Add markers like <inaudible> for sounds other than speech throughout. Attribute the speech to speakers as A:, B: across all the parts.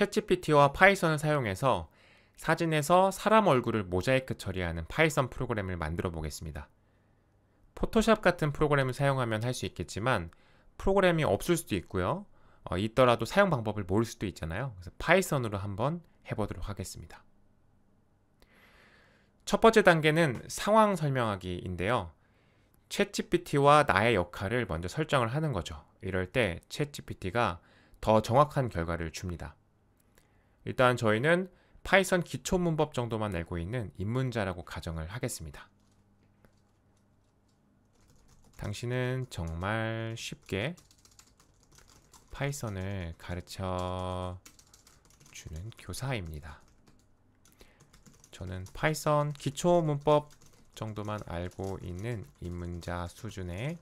A: 챗GPT와 파이썬을 사용해서 사진에서 사람 얼굴을 모자이크 처리하는 파이썬 프로그램을 만들어 보겠습니다. 포토샵 같은 프로그램을 사용하면 할 수 있겠지만 프로그램이 없을 수도 있고요. 어, 있더라도 사용 방법을 모를 수도 있잖아요. 그래서 파이썬으로 한번 해보도록 하겠습니다. 첫 번째 단계는 상황 설명하기인데요. 챗GPT와 나의 역할을 먼저 설정을 하는 거죠. 이럴 때 챗GPT가 더 정확한 결과를 줍니다. 일단 저희는 파이썬 기초문법 정도만 알고 있는 입문자라고 가정을 하겠습니다. 당신은 정말 쉽게 파이썬을 가르쳐 주는 교사입니다. 저는 파이썬 기초문법 정도만 알고 있는 입문자 수준의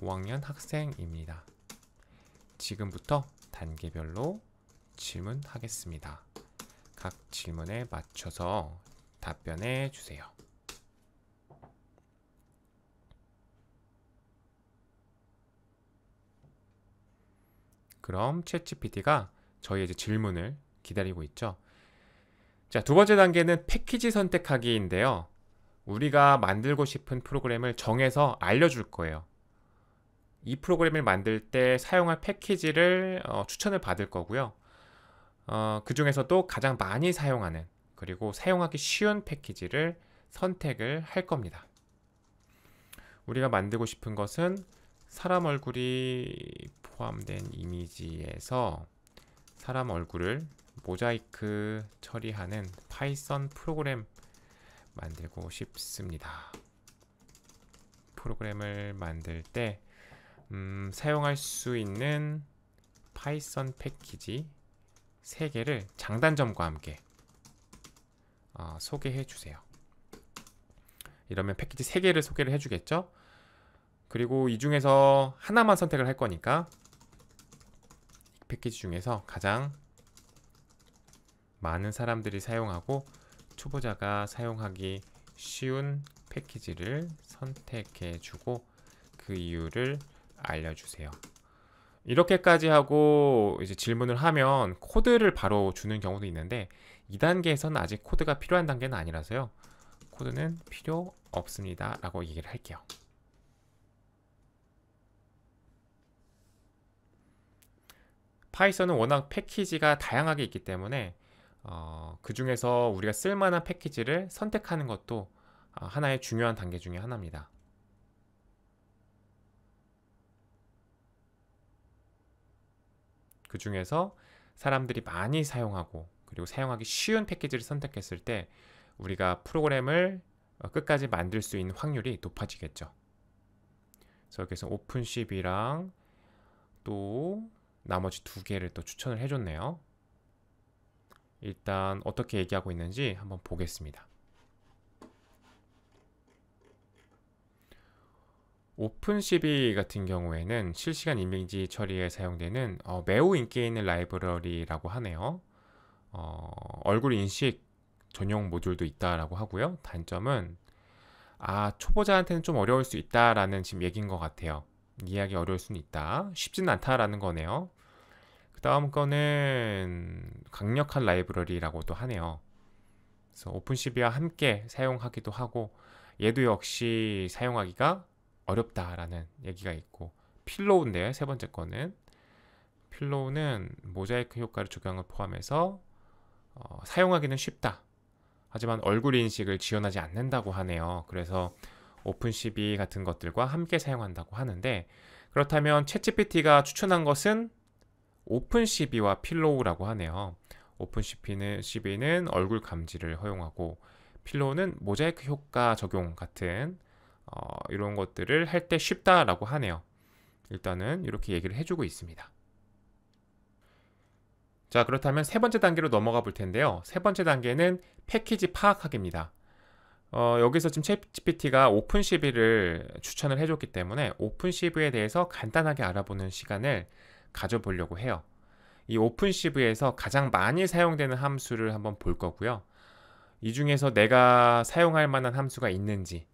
A: 5학년 학생입니다. 지금부터 단계별로 질문하겠습니다. 각 질문에 맞춰서 답변해 주세요. 그럼 챗GPT가 저희의 질문을 기다리고 있죠. 자, 두 번째 단계는 패키지 선택하기인데요. 우리가 만들고 싶은 프로그램을 정해서 알려줄 거예요. 이 프로그램을 만들 때 사용할 패키지를 어, 추천을 받을 거고요. 어, 그 중에서도 가장 많이 사용하는 그리고 사용하기 쉬운 패키지를 선택을 할 겁니다. 우리가 만들고 싶은 것은 사람 얼굴이 포함된 이미지에서 사람 얼굴을 모자이크 처리하는 파이썬 프로그램 만들고 싶습니다. 프로그램을 만들 때 음, 사용할 수 있는 파이썬 패키지 3 개를 장단점과 함께 어, 소개해 주세요. 이러면 패키지 3 개를 소개를 해 주겠죠? 그리고 이 중에서 하나만 선택을 할 거니까 패키지 중에서 가장 많은 사람들이 사용하고 초보자가 사용하기 쉬운 패키지를 선택해 주고 그 이유를 알려주세요. 이렇게까지 하고 이제 질문을 하면 코드를 바로 주는 경우도 있는데 2단계에서는 아직 코드가 필요한 단계는 아니라서요. 코드는 필요 없습니다. 라고 얘기를 할게요. 파이썬은 워낙 패키지가 다양하게 있기 때문에 어, 그 중에서 우리가 쓸만한 패키지를 선택하는 것도 아, 하나의 중요한 단계 중의 하나입니다. 그 중에서 사람들이 많이 사용하고 그리고 사용하기 쉬운 패키지를 선택했을 때 우리가 프로그램을 어, 끝까지 만들 수 있는 확률이 높아지겠죠. 그래서 오픈십이랑 또 나머지 두 개를 또 추천을 해줬네요. 일단 어떻게 얘기하고 있는지 한번 보겠습니다. 오픈CV 같은 경우에는 실시간 이미지 처리에 사용되는 어, 매우 인기 있는 라이브러리라고 하네요. 어, 얼굴 인식 전용 모듈도 있다라고 하고요. 단점은 아 초보자한테는 좀 어려울 수 있다라는 지금 얘기인 것 같아요. 이해하기 어려울 수는 있다. 쉽지는 않다라는 거네요. 그 다음 거는 강력한 라이브러리라고도 하네요. 그래서 오픈CV와 함께 사용하기도 하고 얘도 역시 사용하기가 어렵다라는 얘기가 있고 필로우인데 세 번째 거는 필로우는 모자이크 효과를 적용을 포함해서 어, 사용하기는 쉽다. 하지만 얼굴 인식을 지원하지 않는다고 하네요. 그래서 오픈 시비 같은 것들과 함께 사용한다고 하는데 그렇다면 채 g 피티가 추천한 것은 오픈 시비와 필로우라고 하네요. 오픈 시비는 얼굴 감지를 허용하고 필로우는 모자이크 효과 적용 같은 어, 이런 것들을 할 때 쉽다라고 하네요. 일단은 이렇게 얘기를 해주고 있습니다. 자, 그렇다면 세 번째 단계로 넘어가 볼 텐데요. 세 번째 단계는 패키지 파악하기입니다. 어, 여기서 지금 챗 GPT가 o p e n CV를 추천을 해줬기 때문에 o p e n CV에 대해서 간단하게 알아보는 시간을 가져보려고 해요. 이 o p e n CV에서 가장 많이 사용되는 함수를 한번 볼 거고요. 이 중에서 내가 사용할 만한 함수가 있는지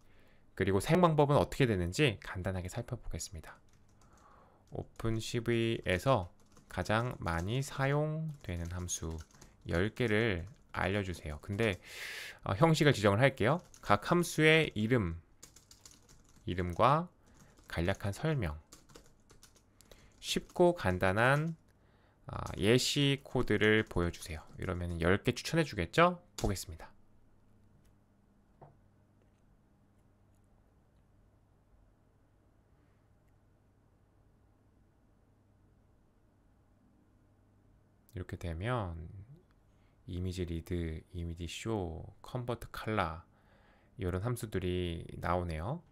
A: 그리고 사용 방법은 어떻게 되는지 간단하게 살펴보겠습니다. 오픈CV에서 가장 많이 사용되는 함수 10개를 알려주세요. 근데 어, 형식을 지정을 할게요. 각 함수의 이름, 이름과 간략한 설명, 쉽고 간단한 어, 예시 코드를 보여주세요. 이러면 10개 추천해 주겠죠? 보겠습니다. 이렇게 되면 이미지 리드, 이미지 쇼, 컨버트 칼라 이런 함수들이 나오네요.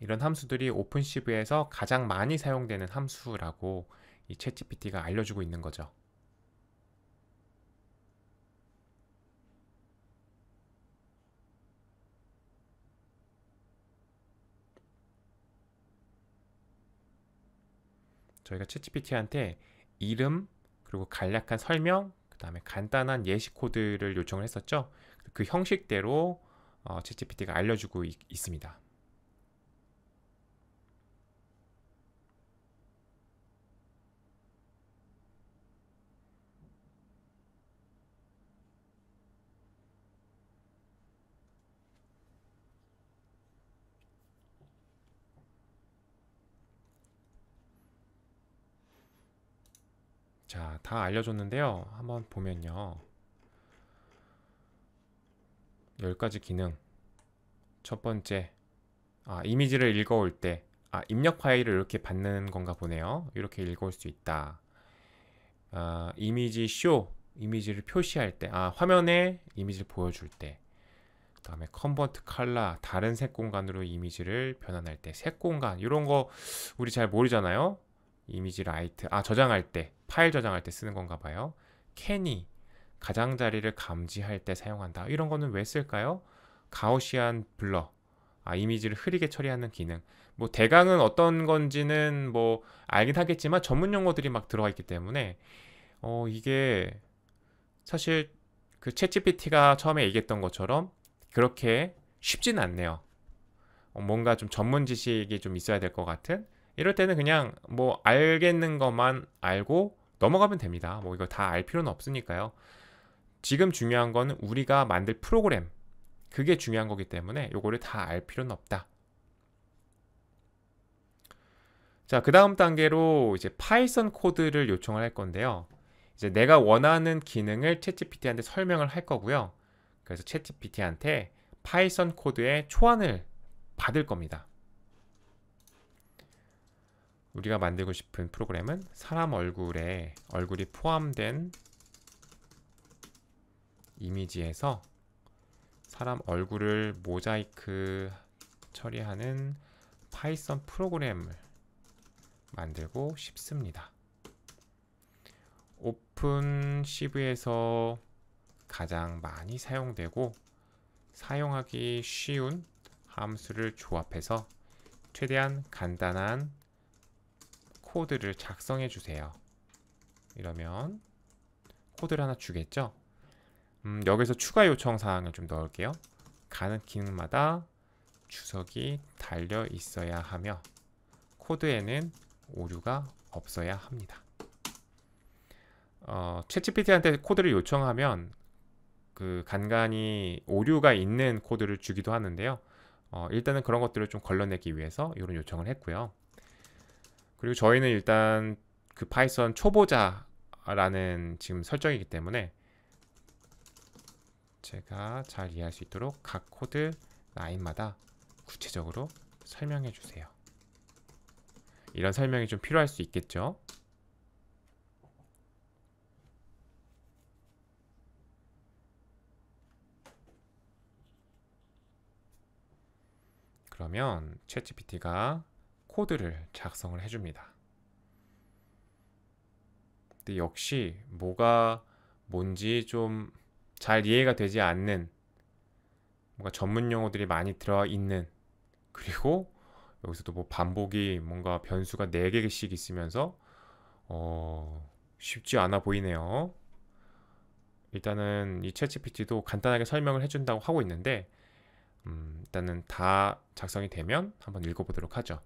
A: 이런 함수들이 오픈시브에서 가장 많이 사용되는 함수라고 이 챗GPT가 알려주고 있는 거죠. 저희가 챗GPT한테 이름, 그리고 간략한 설명, 그 다음에 간단한 예시 코드를 요청을 했었죠. 그 형식대로 어, g p t 가 알려주고 있, 있습니다. 자, 다 알려줬는데요. 한번 보면요. 10가지 기능. 첫 번째, 아, 이미지를 읽어올 때, 아, 입력 파일을 이렇게 받는 건가 보네요. 이렇게 읽어올 수 있다. 아, 이미지 쇼, 이미지를 표시할 때, 아, 화면에 이미지를 보여줄 때, 그 다음에 컨버트 칼라, 다른 색 공간으로 이미지를 변환할 때, 색 공간, 이런 거 우리 잘 모르잖아요. 이미지 라이트 아 저장할 때 파일 저장할 때 쓰는 건가 봐요 캔이 가장자리를 감지할 때 사용한다 이런 거는 왜 쓸까요? 가오시안 블러 아, 이미지를 흐리게 처리하는 기능 뭐 대강은 어떤 건지는 뭐 알긴 하겠지만 전문 용어들이 막 들어가 있기 때문에 어 이게 사실 그채 g 피티가 처음에 얘기했던 것처럼 그렇게 쉽진 않네요. 어, 뭔가 좀 전문 지식이 좀 있어야 될 것 같은 이럴 때는 그냥 뭐 알겠는 것만 알고 넘어가면 됩니다. 뭐 이거 다 알 필요는 없으니까요. 지금 중요한 거는 우리가 만들 프로그램 그게 중요한 거기 때문에 요거를 다 알 필요는 없다. 자, 그 다음 단계로 이제 파이썬 코드를 요청을 할 건데요. 이제 내가 원하는 기능을 챗GPT한테 설명을 할 거고요. 그래서 챗GPT한테 파이썬 코드의 초안을 받을 겁니다. 우리가 만들고 싶은 프로그램은 사람 얼굴에 얼굴이 포함된 이미지에서 사람 얼굴을 모자이크 처리하는 파이썬 프로그램을 만들고 싶습니다. 오픈 시브에서 가장 많이 사용되고 사용하기 쉬운 함수를 조합해서 최대한 간단한 코드를 작성해 주세요. 이러면 코드를 하나 주겠죠? 음, 여기서 추가 요청 사항을 좀 넣을게요. 가는 기능마다 주석이 달려 있어야 하며 코드에는 오류가 없어야 합니다. 채취피 어, t 한테 코드를 요청하면 그 간간히 오류가 있는 코드를 주기도 하는데요. 어, 일단은 그런 것들을 좀 걸러내기 위해서 이런 요청을 했고요. 그리고 저희는 일단 그 파이썬 초보자라는 지금 설정이기 때문에 제가 잘 이해할 수 있도록 각 코드 라인마다 구체적으로 설명해 주세요. 이런 설명이 좀 필요할 수 있겠죠? 그러면 챗GPT가 코드를 작성을 해줍니다. 근데 역시 뭐가 뭔지 좀 잘 이해가 되지 않는 뭔가 전문 용어들이 많이 들어 있는 그리고 여기서도 뭐 반복이 뭔가 변수가 4개씩 있으면서 어 쉽지 않아 보이네요. 일단은 이 챗GPT도 간단하게 설명을 해준다고 하고 있는데 음 일단은 다 작성이 되면 한번 읽어보도록 하죠.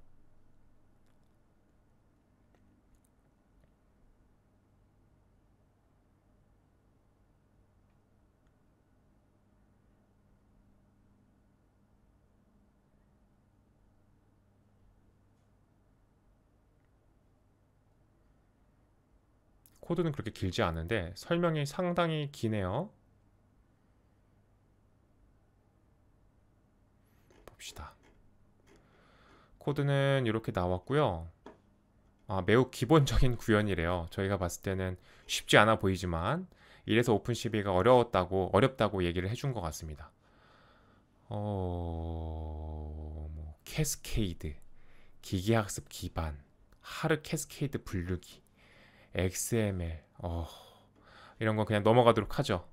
A: 코드는 그렇게 길지 않은데 설명이 상당히 기네요. 봅시다. 코드는 이렇게 나왔고요. 아, 매우 기본적인 <laughs> 구현이래요. 저희가 봤을 때는 쉽지 않아 보이지만 이래서 오픈 12가 어려웠다고 어렵다고 얘기를 해준 것 같습니다. 어, 뭐, 캐스케이드, 기계학습 기반, 하르 캐스케이드 분류기, XML 어, 이런 건 그냥 넘어가도록 하죠.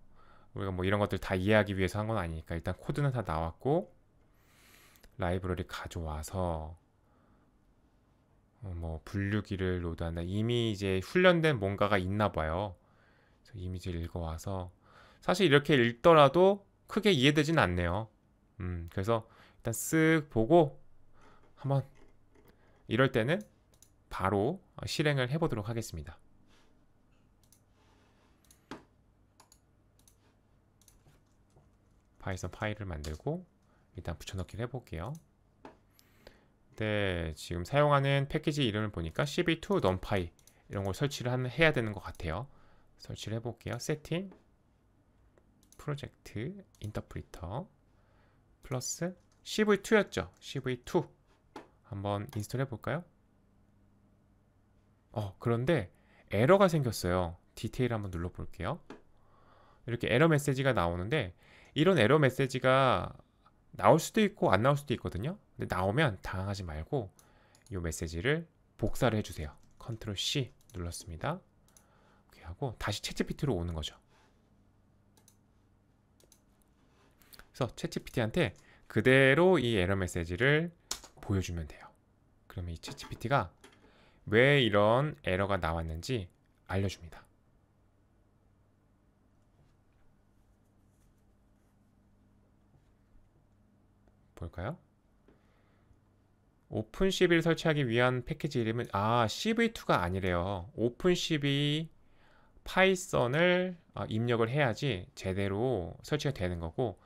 A: 우리가 뭐 이런 것들 다 이해하기 위해서 한 건 아니니까 일단 코드는 다 나왔고 라이브러리 가져와서 어, 뭐 분류기를 로드한다. 이미 이제 훈련된 뭔가가 있나 봐요. 그래서 이미지를 읽어와서 사실 이렇게 읽더라도 크게 이해되진 않네요. 음, 그래서 일단 쓱 보고 한번 이럴 때는 바로 실행을 해보도록 하겠습니다. 파이썬 파일을 만들고 일단 붙여넣기를 해볼게요. 네, 지금 사용하는 패키지 이름을 보니까 cb2 numpy 이런 걸 설치를 해야 되는 것 같아요. 설치를 해볼게요. 세팅, 프로젝트, 인터프리터, 플러스 cv2였죠? cv2 한번 인스톨 해볼까요? 어, 그런데 에러가 생겼어요. 디테일 한번 눌러볼게요. 이렇게 에러 메시지가 나오는데 이런 에러 메시지가 나올 수도 있고 안 나올 수도 있거든요. 근데 나오면 당황하지 말고 이 메시지를 복사를 해주세요. 컨트롤 C 눌렀습니다. 이렇게 하고 다시 채찌피트로 오는 거죠. 그래서 채찌피트한테 그대로 이 에러 메시지를 보여주면 돼요. 그러면 이채찌피트가왜 이런 에러가 나왔는지 알려줍니다. 볼까요? 오픈 CV를 설치하기 위한 패키지 이름은 아 CV2가 아니래요. 오픈 CV 파이썬을 아, 입력을 해야지 제대로 설치가 되는 거고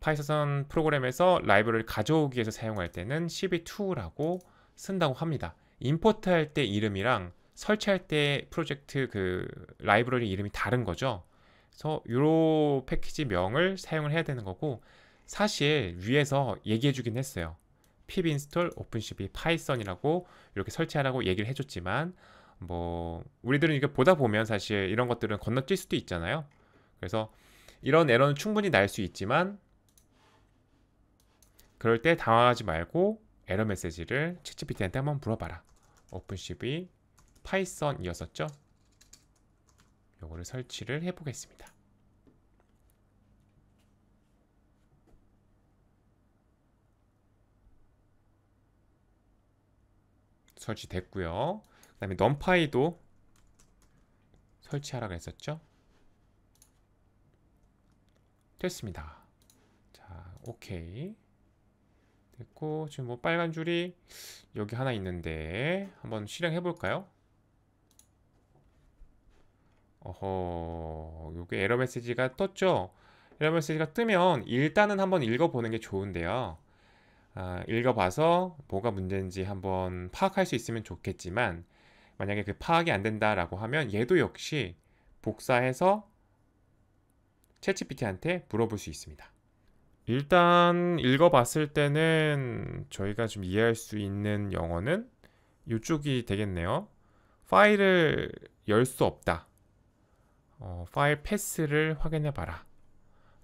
A: 파이썬 프로그램에서 라이브를 가져오기 위해서 사용할 때는 CV2라고 쓴다고 합니다. 임포트 할 때 이름이랑 설치할 때 프로젝트 그 라이브러리 이름이 다른 거죠. 그래서 요 패키지 명을 사용을 해야 되는 거고 사실 위에서 얘기해 주긴 했어요. pip install 오픈십이 파이썬이라고 이렇게 설치하라고 얘기를 해줬지만 뭐 우리들은 이게 보다 보면 사실 이런 것들은 건너뛸 수도 있잖아요. 그래서 이런 에러는 충분히 날 수 있지만 그럴 때 당황하지 말고 에러 메시지를 챗GPT한테 한번 물어봐라. 오픈십이 파이썬이었었죠? 요거를 설치를 해보겠습니다. 설치됐고요. 그 다음에 numpy도 설치하라고 했었죠. 됐습니다. 자, 오케이. 됐고 지금 뭐 빨간 줄이 여기 하나 있는데 한번 실행해 볼까요? 어허, 요게 에러 메시지가 떴죠? 에러 메시지가 뜨면 일단은 한번 읽어보는 게 좋은데요. 아, 읽어봐서 뭐가 문제인지 한번 파악할 수 있으면 좋겠지만 만약에 그 파악이 안 된다라고 하면 얘도 역시 복사해서 채치피티한테 물어볼 수 있습니다. 일단 읽어봤을 때는 저희가 좀 이해할 수 있는 영어는 이쪽이 되겠네요. 파일을 열 수 없다. 어, 파일 패스를 확인해봐라.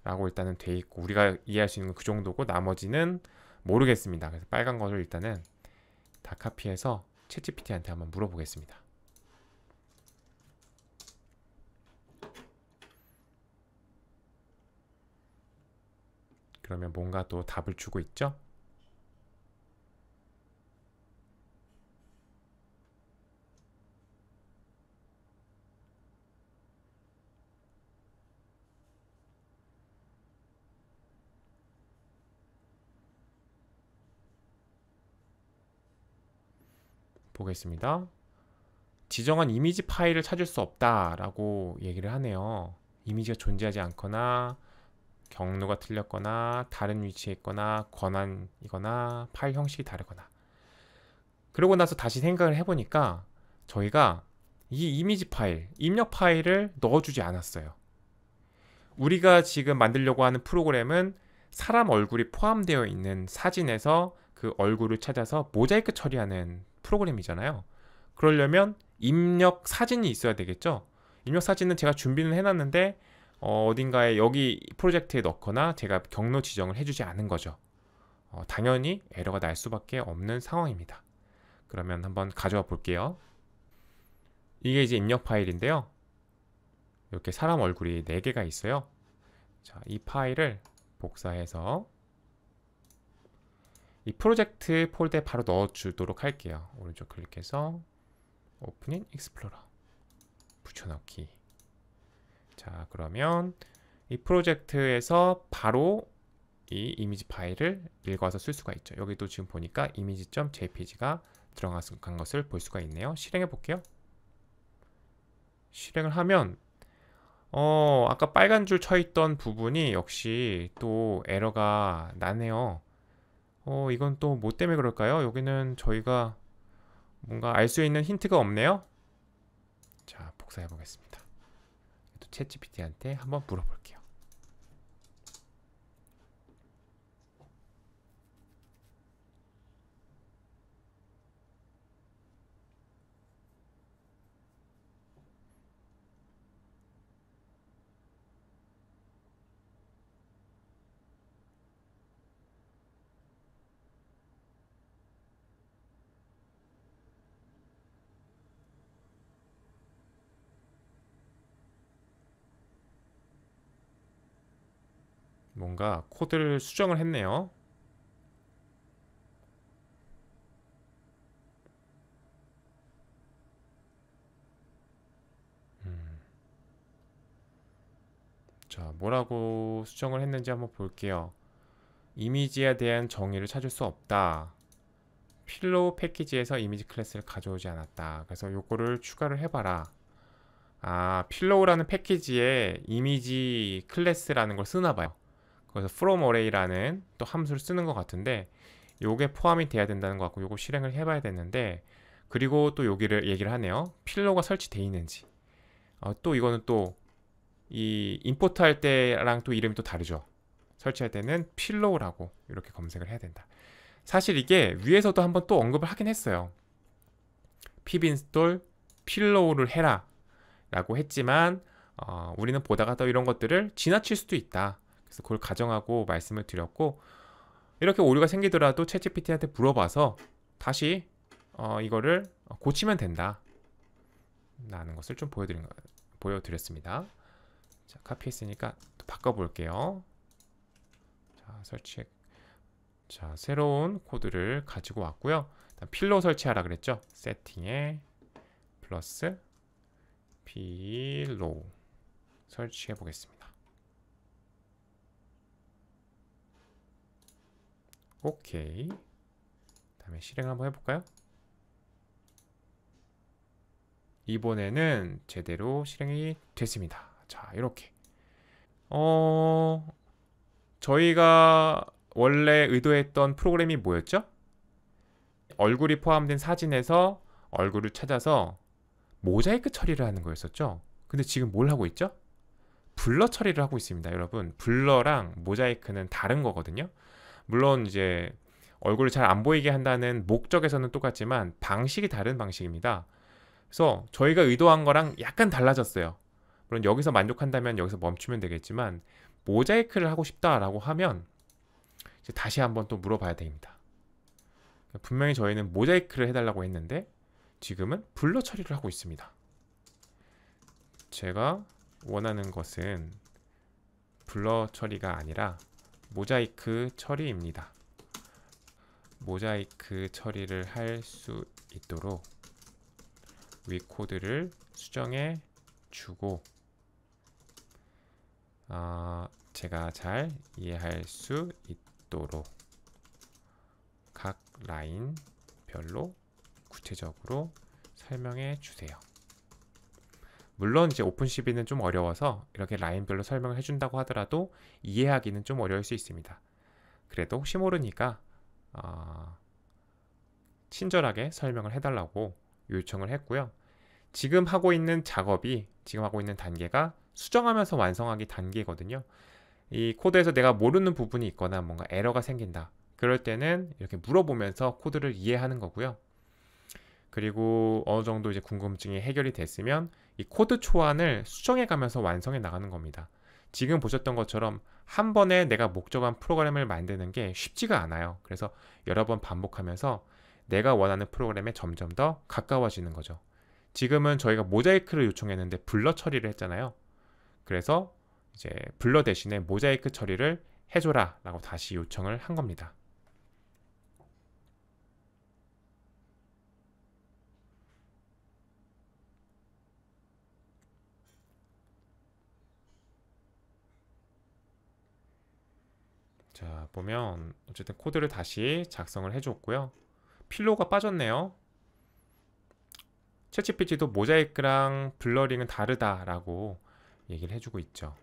A: 라고 일단은 돼 있고 우리가 이해할 수 있는 그 정도고 나머지는 모르겠습니다. 그래서 빨간 거를 일단은 다 카피해서 챗 g 피티한테 한번 물어보겠습니다. 그러면 뭔가 또 답을 주고 있죠? 보겠습니다. 지정한 이미지 파일을 찾을 수 없다라고 얘기를 하네요. 이미지가 존재하지 않거나 경로가 틀렸거나 다른 위치에 있거나 권한이거나 파일 형식이 다르거나 그러고 나서 다시 생각을 해보니까 저희가 이 이미지 파일, 입력 파일을 넣어주지 않았어요. 우리가 지금 만들려고 하는 프로그램은 사람 얼굴이 포함되어 있는 사진에서 그 얼굴을 찾아서 모자이크 처리하는 프로그램이잖아요. 그러려면 입력 사진이 있어야 되겠죠. 입력 사진은 제가 준비는 해놨는데 어, 딘가에 여기 프로젝트에 넣거나 제가 경로 지정을 해주지 않은 거죠. 어, 당연히 에러가 날 수밖에 없는 상황입니다. 그러면 한번 가져와 볼게요. 이게 이제 입력 파일인데요. 이렇게 사람 얼굴이 4개가 있어요. 자, 이 파일을 복사해서 이 프로젝트 폴더에 바로 넣어주도록 할게요. 오른쪽 클릭해서 오프닝 익스플로러 붙여넣기 자 그러면 이 프로젝트에서 바로 이 이미지 파일을 읽어서 쓸 수가 있죠. 여기도 지금 보니까 이미지.jpg가 들어간 것을 볼 수가 있네요. 실행해 볼게요. 실행을 하면 어 아까 빨간 줄 쳐 있던 부분이 역시 또 에러가 나네요. 어, 이건 또 뭐 때문에 그럴까요? 여기는 저희가 뭔가 알 수 있는 힌트가 없네요. 자, 복사해 보겠습니다. 또 챗GPT한테 한번 물어볼게요. 뭔가 코드를 수정을 했네요. 음. 자, 뭐라고 수정을 했는지 한번 볼게요. 이미지에 대한 정의를 찾을 수 없다. 필로 우 패키지에서 이미지 클래스를 가져오지 않았다. 그래서 요거를 추가를 해봐라. 아, 필로우라는 패키지에 이미지 클래스라는 걸 쓰나봐요. 그래서 from array라는 또 함수를 쓰는 것 같은데 요게 포함이 돼야 된다는 것 같고 요거 실행을 해봐야 되는데 그리고 또 여기를 얘기를 하네요 필러가 설치돼 있는지 어, 또 이거는 또 이 임포트 할 때랑 또 이름이 또 다르죠 설치할 때는 필러라고 이렇게 검색을 해야 된다 사실 이게 위에서도 한번 또 언급을 하긴 했어요 pip install 필러를 해라 라고 했지만 어, 우리는 보다가 또 이런 것들을 지나칠 수도 있다 그래서 그걸 가정하고 말씀을 드렸고 이렇게 오류가 생기더라도 챗GPT한테 물어봐서 다시 어, 이거를 고치면 된다. 라는 것을 좀 보여드린, 보여드렸습니다. 자, 카피했으니까 또 바꿔볼게요. 자, 설치. 자, 새로운 코드를 가지고 왔고요. 필로 설치하라 그랬죠? 세팅에 플러스 필로 설치해 보겠습니다. 오케이. 다음에 실행 한번 해볼까요? 이번에는 제대로 실행이 됐습니다. 자, 이렇게. 어, 저희가 원래 의도했던 프로그램이 뭐였죠? 얼굴이 포함된 사진에서 얼굴을 찾아서 모자이크 처리를 하는 거였었죠. 근데 지금 뭘 하고 있죠? 블러 처리를 하고 있습니다, 여러분. 블러랑 모자이크는 다른 거거든요. 물론 이제 얼굴을 잘 안 보이게 한다는 목적에서는 똑같지만 방식이 다른 방식입니다. 그래서 저희가 의도한 거랑 약간 달라졌어요. 물론 여기서 만족한다면 여기서 멈추면 되겠지만 모자이크를 하고 싶다라고 하면 이제 다시 한번 또 물어봐야 됩니다. 분명히 저희는 모자이크를 해달라고 했는데 지금은 블러 처리를 하고 있습니다. 제가 원하는 것은 블러 처리가 아니라 모자이크 처리입니다. 모자이크 처리를 할 수 있도록 위코드를 수정해 주고 어, 제가 잘 이해할 수 있도록 각 라인별로 구체적으로 설명해 주세요. 물론 이제 오픈 CV는 좀 어려워서 이렇게 라인별로 설명을 해준다고 하더라도 이해하기는 좀 어려울 수 있습니다. 그래도 혹시 모르니까 어, 친절하게 설명을 해달라고 요청을 했고요. 지금 하고 있는 작업이 지금 하고 있는 단계가 수정하면서 완성하기 단계거든요. 이 코드에서 내가 모르는 부분이 있거나 뭔가 에러가 생긴다. 그럴 때는 이렇게 물어보면서 코드를 이해하는 거고요. 그리고 어느 정도 이제 궁금증이 해결이 됐으면 이 코드 초안을 수정해 가면서 완성해 나가는 겁니다. 지금 보셨던 것처럼 한 번에 내가 목적한 프로그램을 만드는 게 쉽지가 않아요. 그래서 여러 번 반복하면서 내가 원하는 프로그램에 점점 더 가까워지는 거죠. 지금은 저희가 모자이크를 요청했는데 블러 처리를 했잖아요. 그래서 이제 블러 대신에 모자이크 처리를 해줘라 라고 다시 요청을 한 겁니다. 자 보면 어쨌든 코드를 다시 작성을 해줬고요 필로가 빠졌네요 채치피티도 모자이크랑 블러링은 다르다라고 얘기를 해주고 있죠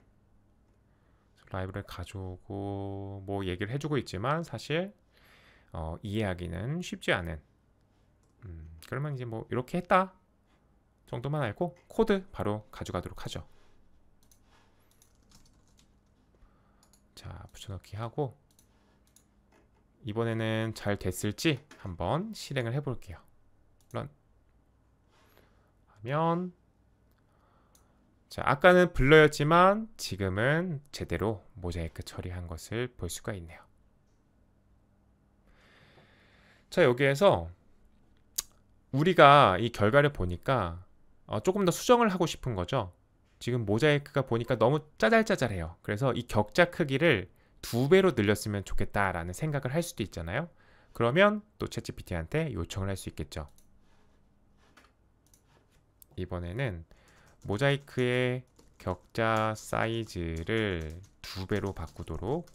A: 라이브를 가져오고 뭐 얘기를 해주고 있지만 사실 어, 이해하기는 쉽지 않은 음, 그러면 이제 뭐 이렇게 했다 정도만 알고 코드 바로 가져가도록 하죠 자 붙여넣기 하고 이번에는 잘 됐을지 한번 실행을 해볼게요 런 하면 자 아까는 블러였지만 지금은 제대로 모자이크 처리한 것을 볼 수가 있네요 자 여기에서 우리가 이 결과를 보니까 어, 조금 더 수정을 하고 싶은 거죠 지금 모자이크가 보니까 너무 짜잘짜잘해요. 그래서 이 격자 크기를 두 배로 늘렸으면 좋겠다라는 생각을 할 수도 있잖아요. 그러면 또 챗GPT한테 요청을 할 수 있겠죠. 이번에는 모자이크의 격자 사이즈를 두 배로 바꾸도록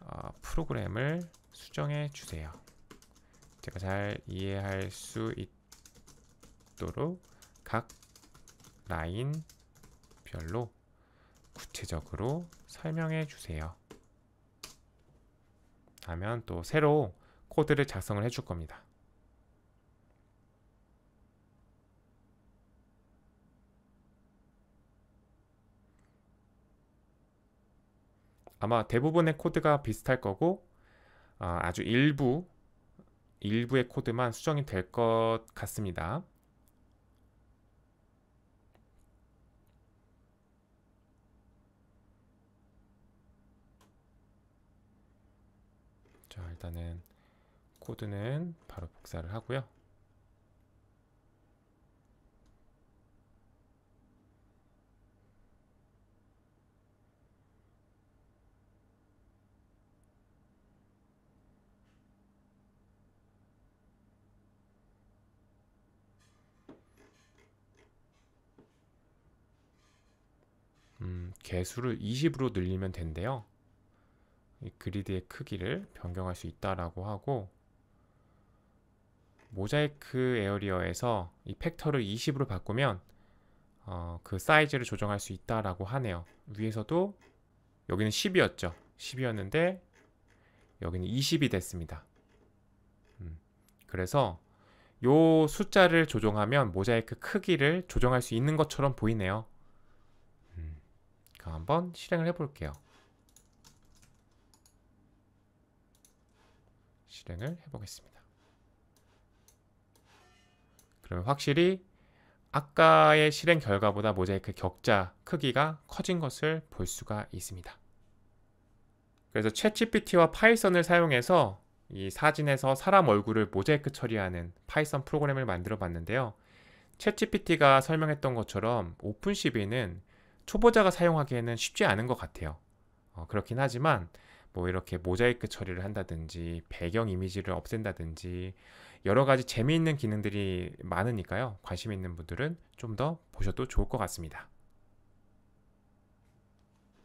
A: 어, 프로그램을 수정해 주세요. 제가 잘 이해할 수 있도록 각 라인별로 구체적으로 설명해 주세요. 하면 또 새로 코드를 작성을 해 줄 겁니다. 아마 대부분의 코드가 비슷할 거고 아, 아주 일부 일부의 코드만 수정이 될 것 같습니다. 일단은 코드는 바로 복사를 하고요. 음, 개수를 20으로 늘리면 된대요. 그리드의 크기를 변경할 수 있다라고 하고 모자이크 에어리어에서 이 팩터를 20으로 바꾸면 어, 그 사이즈를 조정할 수 있다라고 하네요. 위에서도 여기는 10이었죠. 10이었는데 여기는 20이 됐습니다. 음, 그래서 요 숫자를 조정하면 모자이크 크기를 조정할 수 있는 것처럼 보이네요. 음, 그럼 한번 실행을 해볼게요. 실행을 해보겠습니다. 그러면 확실히 아까의 실행 결과보다 모자이크 격자 크기가 커진 것을 볼 수가 있습니다. 그래서 챗GPT와 파이썬을 사용해서 이 사진에서 사람 얼굴을 모자이크 처리하는 파이썬 프로그램을 만들어 봤는데요. 챗GPT가 설명했던 것처럼 오픈CV는 초보자가 사용하기에는 쉽지 않은 것 같아요. 어, 그렇긴 하지만 뭐 이렇게 모자이크 처리를 한다든지 배경 이미지를 없앤다든지 여러 가지 재미있는 기능들이 많으니까요. 관심 있는 분들은 좀 더 보셔도 좋을 것 같습니다.